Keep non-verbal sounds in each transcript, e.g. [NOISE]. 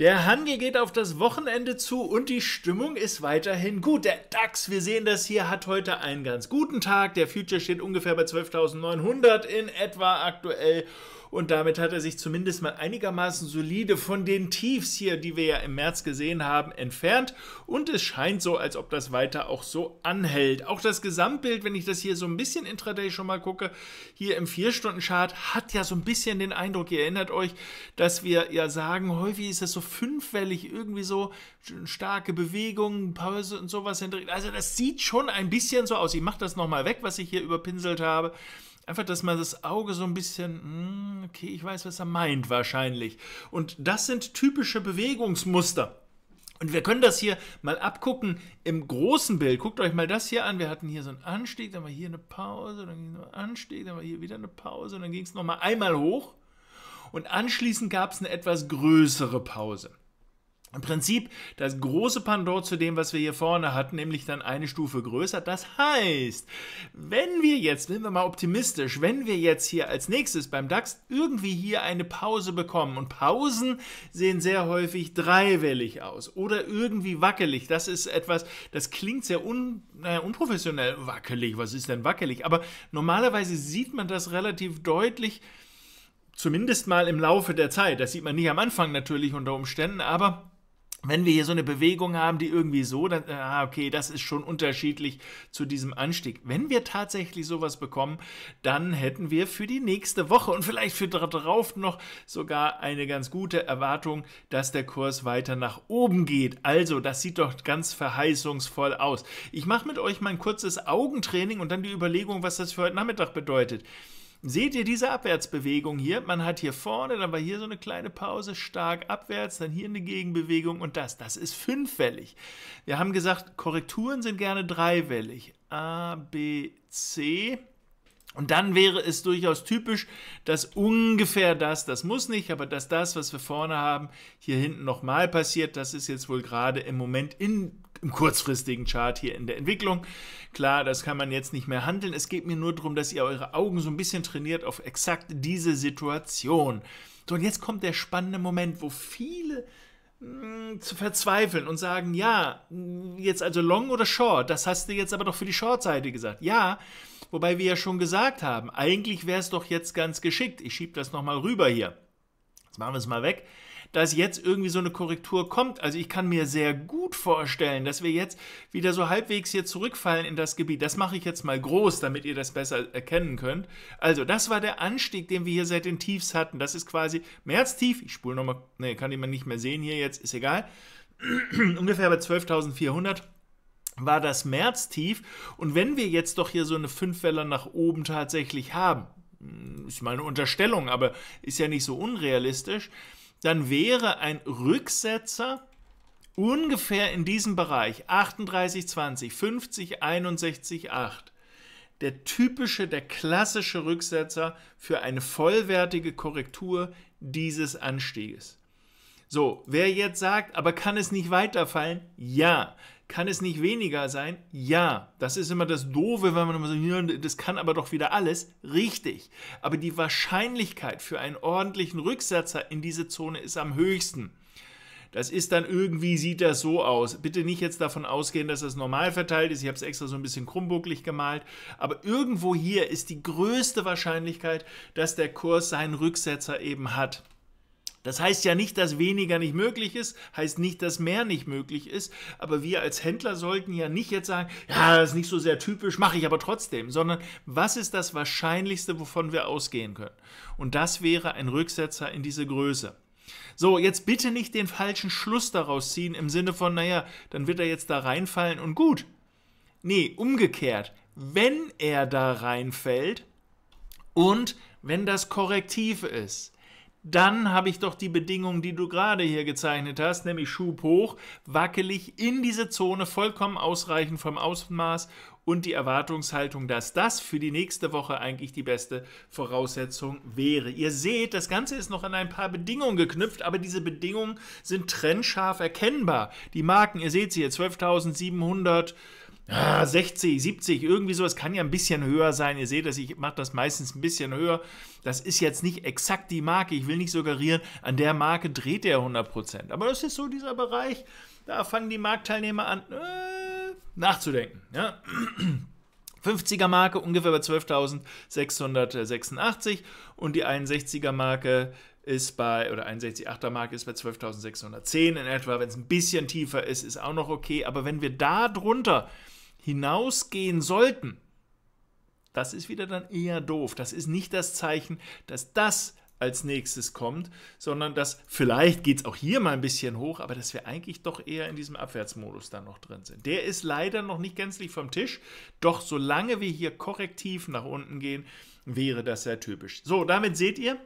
Der Handel geht auf das Wochenende zu und die Stimmung ist weiterhin gut. Der DAX, wir sehen das hier, hat heute einen ganz guten Tag. Der Future steht ungefähr bei 12.900 in etwa aktuell. Und damit hat er sich zumindest mal einigermaßen solide von den Tiefs hier, die wir ja im März gesehen haben, entfernt. Und es scheint so, als ob das weiter auch so anhält. Auch das Gesamtbild, wenn ich das hier so ein bisschen intraday schon mal gucke, hier im 4-Stunden-Chart, hat ja so ein bisschen den Eindruck, ihr erinnert euch, dass wir ja sagen, häufig ist das so fünfwellig, irgendwie so starke Bewegungen, Pause und sowas. Also das sieht schon ein bisschen so aus. Ich mache das nochmal weg, was ich hier überpinselt habe. Einfach, dass man das Auge so ein bisschen, hm, okay, ich weiß, was er meint wahrscheinlich. Und das sind typische Bewegungsmuster. Und wir können das hier mal abgucken im großen Bild. Guckt euch mal das hier an. Wir hatten hier so einen Anstieg, dann war hier eine Pause, dann ging noch ein Anstieg, dann war hier wieder eine Pause und dann ging es nochmal einmal hoch. Und anschließend gab es eine etwas größere Pause im Prinzip das große Pendant zu dem, was wir hier vorne hatten, nämlich dann eine Stufe größer. Das heißt, wenn wir jetzt, sind wir mal optimistisch, wenn wir jetzt hier als nächstes beim DAX irgendwie hier eine Pause bekommen und Pausen sehen sehr häufig dreiwellig aus oder irgendwie wackelig. Das ist etwas, das klingt sehr un, naja, unprofessionell. Wackelig, was ist denn wackelig? Aber normalerweise sieht man das relativ deutlich. Zumindest mal im Laufe der Zeit. Das sieht man nicht am Anfang natürlich unter Umständen, aber wenn wir hier so eine Bewegung haben, die irgendwie so, dann, äh, ah, okay, das ist schon unterschiedlich zu diesem Anstieg. Wenn wir tatsächlich sowas bekommen, dann hätten wir für die nächste Woche und vielleicht für darauf noch sogar eine ganz gute Erwartung, dass der Kurs weiter nach oben geht. Also, das sieht doch ganz verheißungsvoll aus. Ich mache mit euch mal ein kurzes Augentraining und dann die Überlegung, was das für heute Nachmittag bedeutet. Seht ihr diese Abwärtsbewegung hier? Man hat hier vorne, dann war hier so eine kleine Pause, stark abwärts, dann hier eine Gegenbewegung und das. Das ist fünfwellig. Wir haben gesagt, Korrekturen sind gerne dreiwellig. A, B, C. Und dann wäre es durchaus typisch, dass ungefähr das, das muss nicht, aber dass das, was wir vorne haben, hier hinten nochmal passiert. Das ist jetzt wohl gerade im Moment in im kurzfristigen Chart hier in der Entwicklung. Klar, das kann man jetzt nicht mehr handeln. Es geht mir nur darum, dass ihr eure Augen so ein bisschen trainiert auf exakt diese Situation. So, und jetzt kommt der spannende Moment, wo viele hm, zu verzweifeln und sagen, ja, jetzt also long oder short, das hast du jetzt aber doch für die Short-Seite gesagt. Ja, wobei wir ja schon gesagt haben, eigentlich wäre es doch jetzt ganz geschickt. Ich schiebe das nochmal rüber hier. Jetzt machen wir es mal weg dass jetzt irgendwie so eine Korrektur kommt. Also ich kann mir sehr gut vorstellen, dass wir jetzt wieder so halbwegs hier zurückfallen in das Gebiet. Das mache ich jetzt mal groß, damit ihr das besser erkennen könnt. Also das war der Anstieg, den wir hier seit den Tiefs hatten. Das ist quasi Märztief. Ich spule nochmal, ne, kann jemand nicht mehr sehen hier jetzt, ist egal. [CLEARS THROAT] Ungefähr bei 12.400 war das Märztief. Und wenn wir jetzt doch hier so eine Fünfwelle nach oben tatsächlich haben, hm, ist mal eine Unterstellung, aber ist ja nicht so unrealistisch, dann wäre ein Rücksetzer ungefähr in diesem Bereich 38, 20, 50, 61, 8 der typische, der klassische Rücksetzer für eine vollwertige Korrektur dieses Anstieges. So, wer jetzt sagt, aber kann es nicht weiterfallen? Ja, kann es nicht weniger sein? Ja, das ist immer das Doofe, wenn man immer so, das kann aber doch wieder alles. Richtig. Aber die Wahrscheinlichkeit für einen ordentlichen Rücksetzer in diese Zone ist am höchsten. Das ist dann irgendwie, sieht das so aus. Bitte nicht jetzt davon ausgehen, dass das normal verteilt ist. Ich habe es extra so ein bisschen krummbucklig gemalt. Aber irgendwo hier ist die größte Wahrscheinlichkeit, dass der Kurs seinen Rücksetzer eben hat. Das heißt ja nicht, dass weniger nicht möglich ist, heißt nicht, dass mehr nicht möglich ist, aber wir als Händler sollten ja nicht jetzt sagen, ja, das ist nicht so sehr typisch, mache ich aber trotzdem, sondern was ist das Wahrscheinlichste, wovon wir ausgehen können? Und das wäre ein Rücksetzer in diese Größe. So, jetzt bitte nicht den falschen Schluss daraus ziehen im Sinne von, naja, dann wird er jetzt da reinfallen und gut. Nee, umgekehrt. Wenn er da reinfällt und wenn das Korrektiv ist, dann habe ich doch die Bedingungen, die du gerade hier gezeichnet hast, nämlich Schub hoch, wackelig in diese Zone, vollkommen ausreichend vom Ausmaß und die Erwartungshaltung, dass das für die nächste Woche eigentlich die beste Voraussetzung wäre. Ihr seht, das Ganze ist noch an ein paar Bedingungen geknüpft, aber diese Bedingungen sind trennscharf erkennbar. Die Marken, ihr seht sie hier, 12.700. 60, 70, irgendwie sowas kann ja ein bisschen höher sein. Ihr seht das, ich mache das meistens ein bisschen höher. Das ist jetzt nicht exakt die Marke. Ich will nicht suggerieren, an der Marke dreht er 100%. Aber das ist so dieser Bereich, da fangen die Marktteilnehmer an äh, nachzudenken. Ja? 50er [CLEARS THROAT] Marke ungefähr bei 12.686 und die 61er Marke ist bei, oder 61,8er Marke ist bei 12.610 in etwa. Wenn es ein bisschen tiefer ist, ist auch noch okay. Aber wenn wir da drunter hinausgehen sollten, das ist wieder dann eher doof. Das ist nicht das Zeichen, dass das als nächstes kommt, sondern dass vielleicht geht es auch hier mal ein bisschen hoch, aber dass wir eigentlich doch eher in diesem Abwärtsmodus dann noch drin sind. Der ist leider noch nicht gänzlich vom Tisch, doch solange wir hier korrektiv nach unten gehen, wäre das sehr typisch. So, damit seht ihr,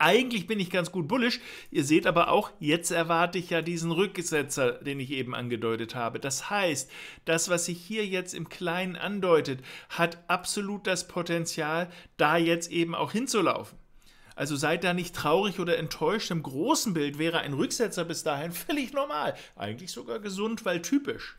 eigentlich bin ich ganz gut bullisch. Ihr seht aber auch, jetzt erwarte ich ja diesen Rücksetzer, den ich eben angedeutet habe. Das heißt, das, was sich hier jetzt im Kleinen andeutet, hat absolut das Potenzial, da jetzt eben auch hinzulaufen. Also seid da nicht traurig oder enttäuscht. Im großen Bild wäre ein Rücksetzer bis dahin [LAUGHS] völlig normal. Eigentlich sogar gesund, weil typisch.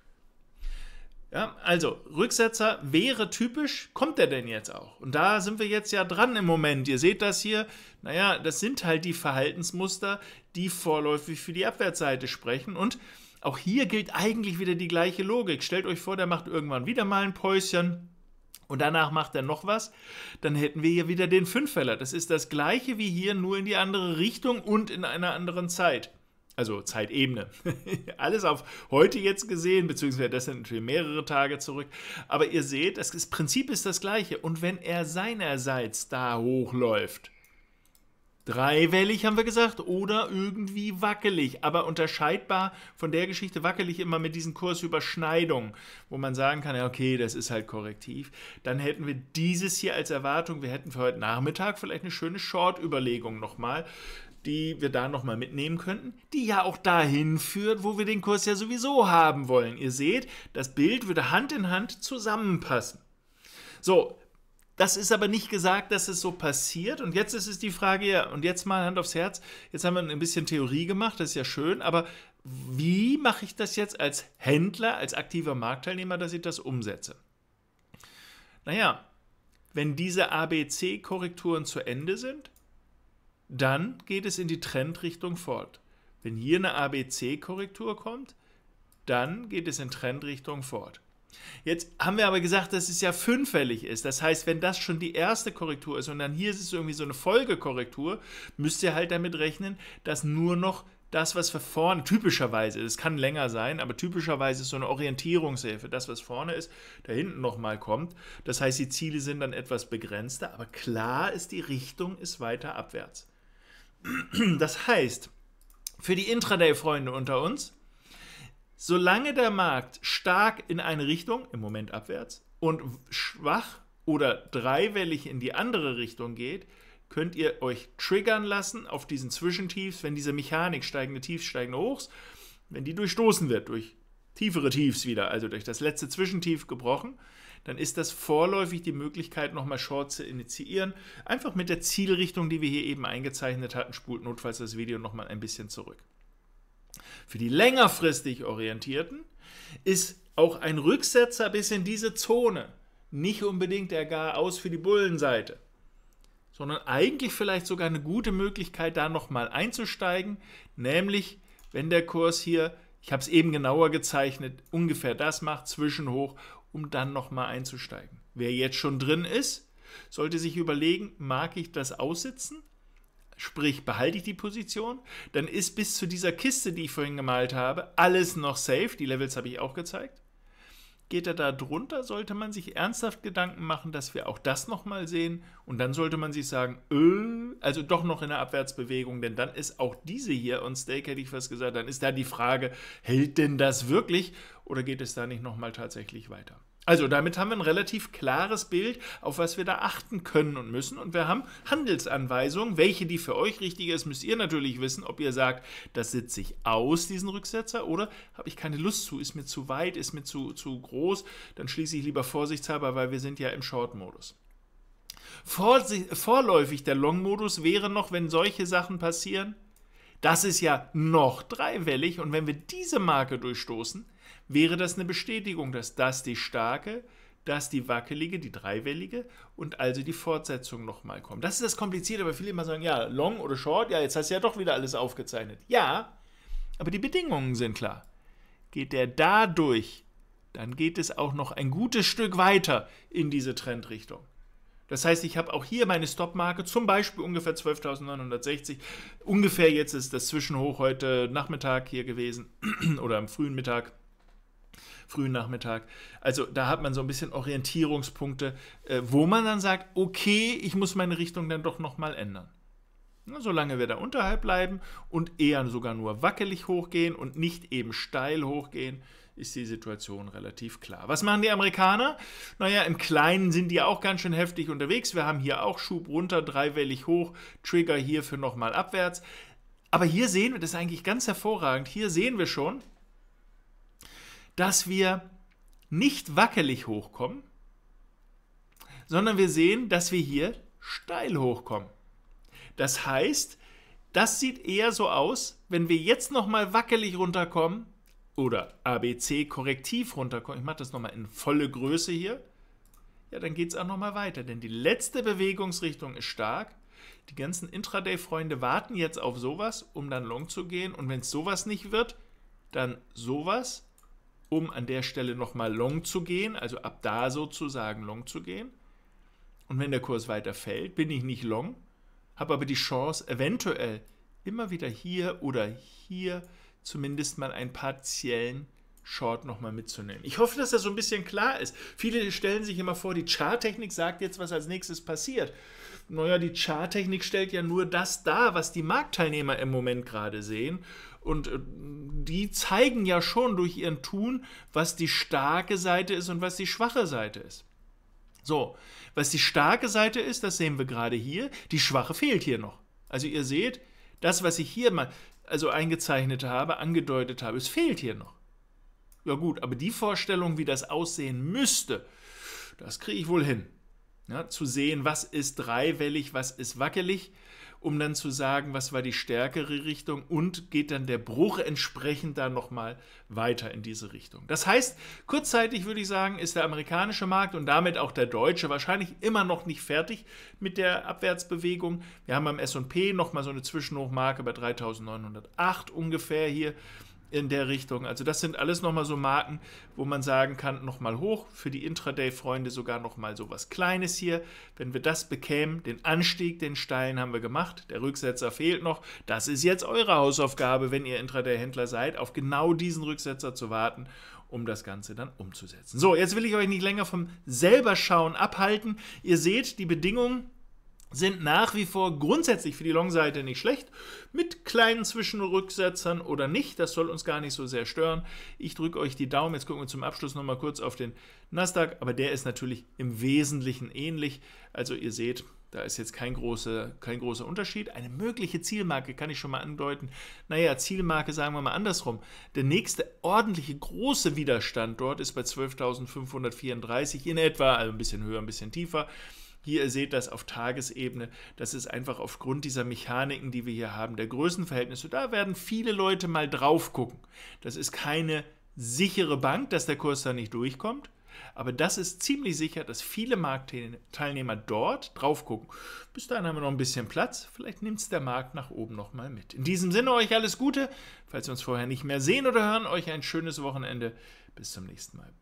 Ja, also Rücksetzer wäre typisch, kommt er denn jetzt auch? Und da sind wir jetzt ja dran im Moment. Ihr seht das hier, naja, das sind halt die Verhaltensmuster, die vorläufig für die Abwärtsseite sprechen. Und auch hier gilt eigentlich wieder die gleiche Logik. Stellt euch vor, der macht irgendwann wieder mal ein Päuschen und danach macht er noch was, dann hätten wir hier wieder den Fünffeller. Das ist das gleiche wie hier, nur in die andere Richtung und in einer anderen Zeit also Zeitebene. [LAUGHS] Alles auf heute jetzt gesehen, beziehungsweise das sind natürlich mehrere Tage zurück. Aber ihr seht, das, das Prinzip ist das gleiche. Und wenn er seinerseits da hochläuft, dreiwellig haben wir gesagt, oder irgendwie wackelig, aber unterscheidbar von der Geschichte wackelig immer mit diesen Kursüberschneidungen, wo man sagen kann, ja, okay, das ist halt korrektiv. Dann hätten wir dieses hier als Erwartung. Wir hätten für heute Nachmittag vielleicht eine schöne Short-Überlegung nochmal die wir da nochmal mitnehmen könnten, die ja auch dahin führt, wo wir den Kurs ja sowieso haben wollen. Ihr seht, das Bild würde Hand in Hand zusammenpassen. So, das ist aber nicht gesagt, dass es so passiert. Und jetzt ist es die Frage, ja, und jetzt mal Hand aufs Herz, jetzt haben wir ein bisschen Theorie gemacht, das ist ja schön, aber wie mache ich das jetzt als Händler, als aktiver Marktteilnehmer, dass ich das umsetze? Naja, wenn diese ABC-Korrekturen zu Ende sind, dann geht es in die Trendrichtung fort. Wenn hier eine ABC-Korrektur kommt, dann geht es in Trendrichtung fort. Jetzt haben wir aber gesagt, dass es ja fünffällig ist. Das heißt, wenn das schon die erste Korrektur ist und dann hier ist es irgendwie so eine Folgekorrektur, müsst ihr halt damit rechnen, dass nur noch das, was wir vorne, typischerweise, es kann länger sein, aber typischerweise ist so eine Orientierungshilfe, das, was vorne ist, da hinten nochmal kommt. Das heißt, die Ziele sind dann etwas begrenzter, aber klar ist, die Richtung ist weiter abwärts. [CLEARS THROAT] Das heißt, für die Intraday-Freunde unter uns, solange der Markt stark in eine Richtung, im Moment abwärts, und schwach oder dreiwellig in die andere Richtung geht, könnt ihr euch triggern lassen auf diesen Zwischentiefs, wenn diese Mechanik steigende Tiefs, steigende Hochs, wenn die durchstoßen wird durch tiefere Tiefs wieder, also durch das letzte Zwischentief gebrochen, dann ist das vorläufig die Möglichkeit, nochmal Short zu initiieren. Einfach mit der Zielrichtung, die wir hier eben eingezeichnet hatten, spult notfalls das Video nochmal ein bisschen zurück. Für die längerfristig Orientierten ist auch ein Rücksetzer bis in diese Zone nicht unbedingt der gar aus für die Bullenseite sondern eigentlich vielleicht sogar eine gute Möglichkeit, da nochmal einzusteigen, nämlich wenn der Kurs hier, ich habe es eben genauer gezeichnet, ungefähr das macht, Zwischenhoch um dann nochmal einzusteigen. Wer jetzt schon drin ist, sollte sich überlegen, mag ich das aussitzen? Sprich, behalte ich die Position? Dann ist bis zu dieser Kiste, die ich vorhin gemalt habe, alles noch safe. Die Levels habe ich auch gezeigt geht er da drunter, sollte man sich ernsthaft Gedanken machen, dass wir auch das nochmal sehen. Und dann sollte man sich sagen, öh, also doch noch in der Abwärtsbewegung, denn dann ist auch diese hier und Steak hätte ich fast gesagt, dann ist da die Frage, hält denn das wirklich oder geht es da nicht nochmal tatsächlich weiter? Also damit haben wir ein relativ klares Bild, auf was wir da achten können und müssen. Und wir haben Handelsanweisungen. Welche die für euch richtige ist, müsst ihr natürlich wissen, ob ihr sagt, das sitze ich aus, diesen Rücksetzer, oder habe ich keine Lust zu, ist mir zu weit, ist mir zu, zu groß, dann schließe ich lieber vorsichtshalber, weil wir sind ja im Short-Modus. Vorläufig der Long-Modus wäre noch, wenn solche Sachen passieren. Das ist ja noch dreiwellig und wenn wir diese Marke durchstoßen, wäre das eine Bestätigung, dass das die starke, dass die wackelige, die dreiwellige und also die Fortsetzung nochmal kommt. Das ist das Komplizierte, weil viele immer sagen, ja, long oder short, ja, jetzt hast du ja doch wieder alles aufgezeichnet. Ja, aber die Bedingungen sind klar. Geht der da durch, dann geht es auch noch ein gutes Stück weiter in diese Trendrichtung. Das heißt, ich habe auch hier meine Stopmarke, zum Beispiel ungefähr 12.960. Ungefähr jetzt ist das Zwischenhoch heute Nachmittag hier gewesen [CLEARS THROAT] oder am frühen Mittag frühen Nachmittag. Also da hat man so ein bisschen Orientierungspunkte, äh, wo man dann sagt, okay, ich muss meine Richtung dann doch nochmal ändern. Solange wir da unterhalb bleiben und eher sogar nur wackelig hochgehen und nicht eben steil hochgehen, ist die Situation relativ klar. Was machen die Amerikaner? Naja, im Kleinen sind die auch ganz schön heftig unterwegs. Wir haben hier auch Schub runter, dreiwellig hoch, Trigger hierfür nochmal abwärts. Aber hier sehen wir, das ist eigentlich ganz hervorragend, hier sehen wir schon, dass wir nicht wackelig hochkommen, sondern wir sehen, dass wir hier steil hochkommen. Das heißt, das sieht eher so aus, wenn wir jetzt nochmal wackelig runterkommen oder ABC korrektiv runterkommen. Ich mache das nochmal in volle Größe hier. Ja, dann geht es auch nochmal weiter, denn die letzte Bewegungsrichtung ist stark. Die ganzen Intraday-Freunde warten jetzt auf sowas, um dann long zu gehen. Und wenn es sowas nicht wird, dann sowas um an der Stelle nochmal long zu gehen, also ab da sozusagen long zu gehen. Und wenn der Kurs weiter fällt, bin ich nicht long, habe aber die Chance, eventuell immer wieder hier oder hier zumindest mal einen partiellen Short nochmal mitzunehmen. Ich hoffe, dass das so ein bisschen klar ist. Viele stellen sich immer vor, die Charttechnik sagt jetzt, was als nächstes passiert. Naja, die Charttechnik stellt ja nur das dar, was die Marktteilnehmer im Moment gerade sehen. Und äh, die zeigen ja schon durch ihren Tun, was die starke Seite ist und was die schwache Seite ist. So, was die starke Seite ist, das sehen wir gerade hier. Die schwache fehlt hier noch. Also ihr seht, das, was ich hier mal also eingezeichnet habe, angedeutet habe, es fehlt hier noch. Ja gut, aber die Vorstellung, wie das aussehen müsste, das kriege ich wohl hin. Ja, zu sehen, was ist dreiwellig, was ist wackelig, um dann zu sagen, was war die stärkere Richtung und geht dann der Bruch entsprechend dann nochmal weiter in diese Richtung. Das heißt, kurzzeitig würde ich sagen, ist der amerikanische Markt und damit auch der deutsche wahrscheinlich immer noch nicht fertig mit der Abwärtsbewegung. Wir haben am S&P nochmal so eine Zwischenhochmarke bei 3908 ungefähr hier in der Richtung. Also das sind alles nochmal so Marken, wo man sagen kann, nochmal hoch, für die Intraday-Freunde sogar nochmal so was Kleines hier. Wenn wir das bekämen, den Anstieg, den steilen haben wir gemacht, der Rücksetzer fehlt noch. Das ist jetzt eure Hausaufgabe, wenn ihr Intraday-Händler seid, auf genau diesen Rücksetzer zu warten um das Ganze dann umzusetzen. So, jetzt will ich euch nicht länger vom selber schauen abhalten. Ihr seht, die Bedingungen sind nach wie vor grundsätzlich für die Long-Seite nicht schlecht, mit kleinen Zwischenrücksetzern oder nicht, das soll uns gar nicht so sehr stören. Ich drücke euch die Daumen, jetzt gucken wir zum Abschluss nochmal kurz auf den Nasdaq, aber der ist natürlich im Wesentlichen ähnlich, also ihr seht, da ist jetzt kein großer, kein großer Unterschied. Eine mögliche Zielmarke kann ich schon mal andeuten. Naja, Zielmarke sagen wir mal andersrum. Der nächste ordentliche große Widerstand dort ist bei 12.534 in etwa, also ein bisschen höher, ein bisschen tiefer. Hier, ihr seht das auf Tagesebene. Das ist einfach aufgrund dieser Mechaniken, die wir hier haben, der Größenverhältnisse. Da werden viele Leute mal drauf gucken. Das ist keine sichere Bank, dass der Kurs da nicht durchkommt. Aber das ist ziemlich sicher, dass viele Marktteilnehmer dort drauf gucken. Bis dahin haben wir noch ein bisschen Platz. Vielleicht nimmt es der Markt nach oben nochmal mit. In diesem Sinne euch alles Gute. Falls wir uns vorher nicht mehr sehen oder hören, euch ein schönes Wochenende. Bis zum nächsten Mal.